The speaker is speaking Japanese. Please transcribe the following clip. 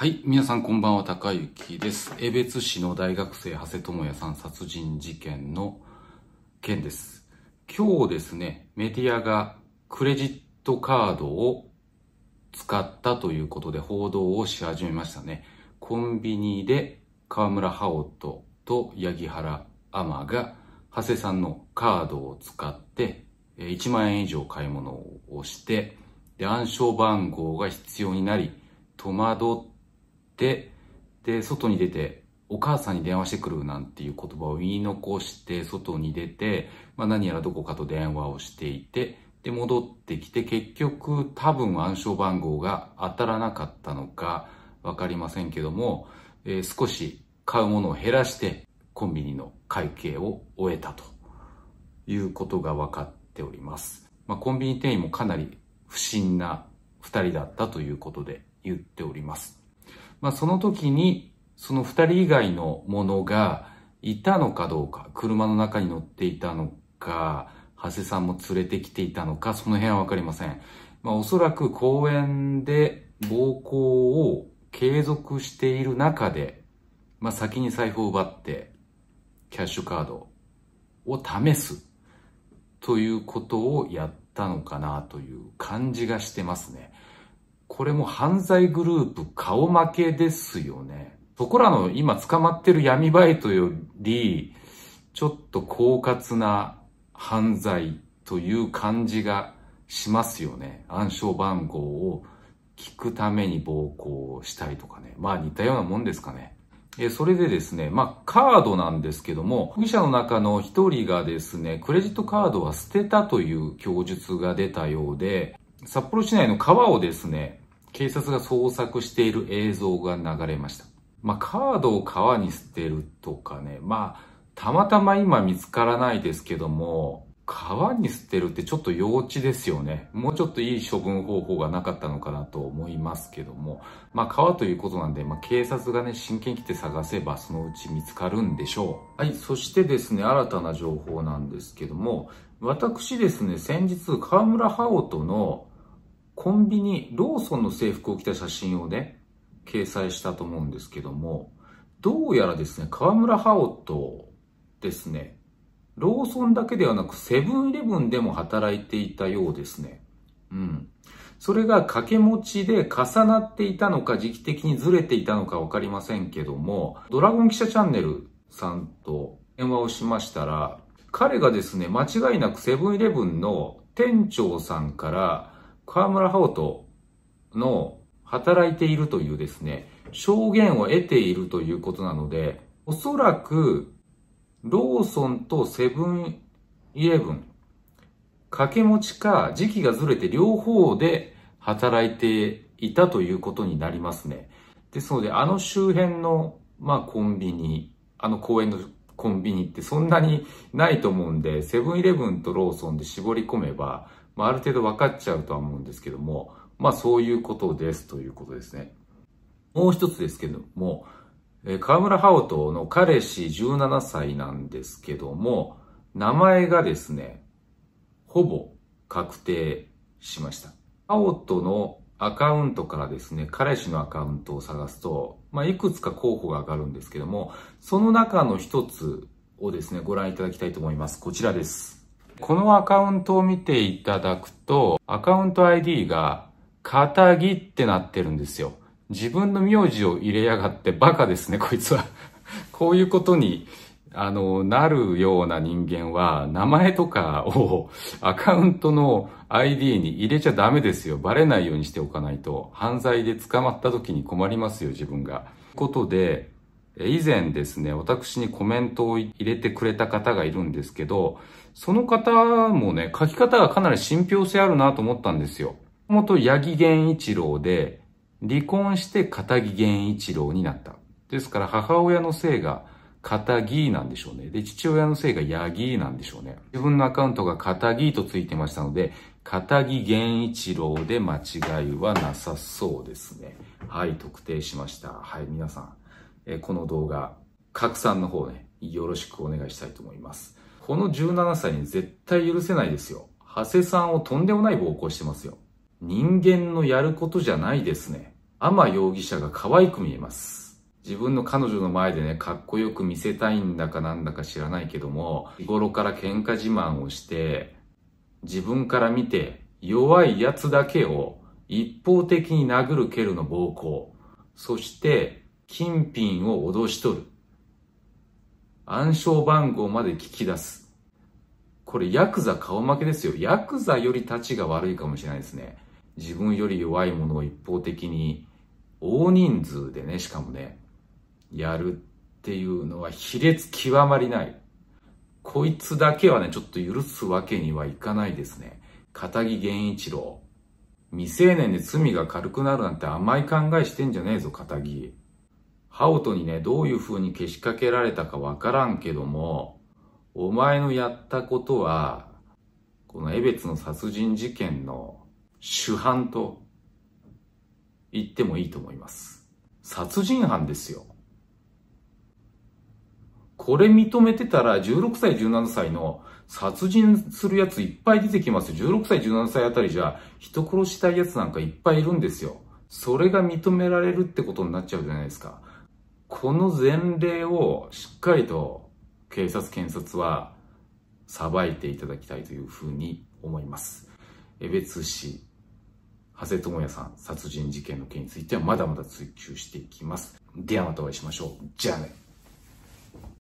はい。皆さんこんばんは、高きです。江別市の大学生、長谷智也さん殺人事件の件です。今日ですね、メディアがクレジットカードを使ったということで報道をし始めましたね。コンビニで河村ハオトと八木原アマが長谷さんのカードを使って1万円以上買い物をして、で暗証番号が必要になり、戸惑っ、で、外に出て、お母さんに電話してくるなんていう言葉を言い残して、外に出て、まあ何やらどこかと電話をしていて、で、戻ってきて、結局多分暗証番号が当たらなかったのか分かりませんけども、えー、少し買うものを減らして、コンビニの会計を終えたということが分かっております。まあ、コンビニ店員もかなり不審な2人だったということで言っております。まあ、その時にその2人以外のものがいたのかどうか、車の中に乗っていたのか、長谷さんも連れてきていたのか、その辺はわかりません。まあ、おそらく公園で暴行を継続している中で、まあ、先に財布を奪って、キャッシュカードを試すということをやったのかなという感じがしてますね。これも犯罪グループ顔負けですよね。そこらの今捕まってる闇バイトより、ちょっと狡猾な犯罪という感じがしますよね。暗証番号を聞くために暴行したりとかね。まあ似たようなもんですかね。えそれでですね、まあ、カードなんですけども、被疑者の中の一人がですね、クレジットカードは捨てたという供述が出たようで、札幌市内の川をですね、警察が捜索している映像が流れました。まあ、カードを川に捨てるとかね、まあ、たまたま今見つからないですけども、川に捨てるってちょっと幼稚ですよね。もうちょっといい処分方法がなかったのかなと思いますけども。まあ川ということなんで、まあ警察がね、真剣来て探せばそのうち見つかるんでしょう。はい、そしてですね、新たな情報なんですけども、私ですね、先日河村ハオとのコンビニ、ローソンの制服を着た写真をね、掲載したと思うんですけども、どうやらですね、河村ハオとですね、ローソンだけではなくセブンイレブンでも働いていたようですね。うん。それが掛け持ちで重なっていたのか時期的にずれていたのかわかりませんけども、ドラゴン記者チャンネルさんと電話をしましたら、彼がですね、間違いなくセブンイレブンの店長さんから河村ハトの働いているというですね、証言を得ているということなので、おそらく、ローソンとセブンイレブン、掛け持ちか時期がずれて両方で働いていたということになりますね。ですので、あの周辺の、まあ、コンビニ、あの公園のコンビニってそんなにないと思うんで、セブンイレブンとローソンで絞り込めば、まあ、ある程度分かっちゃうとは思うんですけども、まあそういうことですということですね。もう一つですけども、え河村ハオトの彼氏17歳なんですけども、名前がですね、ほぼ確定しました。ハオトのアカウントからですね、彼氏のアカウントを探すと、まあ、いくつか候補が上がるんですけども、その中の一つをですね、ご覧いただきたいと思います。こちらです。このアカウントを見ていただくと、アカウント ID が、かたぎってなってるんですよ。自分の名字を入れやがってバカですね、こいつは。こういうことに、あの、なるような人間は、名前とかをアカウントの ID に入れちゃダメですよ。バレないようにしておかないと、犯罪で捕まった時に困りますよ、自分が。ということで、以前ですね、私にコメントを入れてくれた方がいるんですけど、その方もね、書き方がかなり信憑性あるなと思ったんですよ。もと八木源一郎で、離婚して片木源一郎になった。ですから母親の姓が片木なんでしょうね。で、父親の姓が八木なんでしょうね。自分のアカウントが片木とついてましたので、片木源一郎で間違いはなさそうですね。はい、特定しました。はい、皆さん。この動画、拡散の方ね、よろしくお願いしたいと思います。この17歳に絶対許せないですよ。長谷さんをとんでもない暴行してますよ。人間のやることじゃないですね。天容疑者が可愛く見えます。自分の彼女の前でね、かっこよく見せたいんだかなんだか知らないけども、日頃から喧嘩自慢をして、自分から見て弱い奴だけを一方的に殴る蹴るの暴行、そして金品を脅し取る。暗証番号まで聞き出す。これヤクザ顔負けですよ。ヤクザより立ちが悪いかもしれないですね。自分より弱いものを一方的に大人数でね、しかもね、やるっていうのは卑劣極まりない。こいつだけはね、ちょっと許すわけにはいかないですね。片木源一郎。未成年で罪が軽くなるなんて甘い考えしてんじゃねえぞ、片木。ハオトにね、どういう風にけしかけられたかわからんけども、お前のやったことは、このエベツの殺人事件の主犯と言ってもいいと思います。殺人犯ですよ。これ認めてたら、16歳、17歳の殺人するやついっぱい出てきます16歳、17歳あたりじゃ、人殺したいやつなんかいっぱいいるんですよ。それが認められるってことになっちゃうじゃないですか。この前例をしっかりと警察検察は裁いていただきたいというふうに思います。江別市、長谷智也さん殺人事件の件についてはまだまだ追及していきます。ではまたお会いしましょう。じゃあね。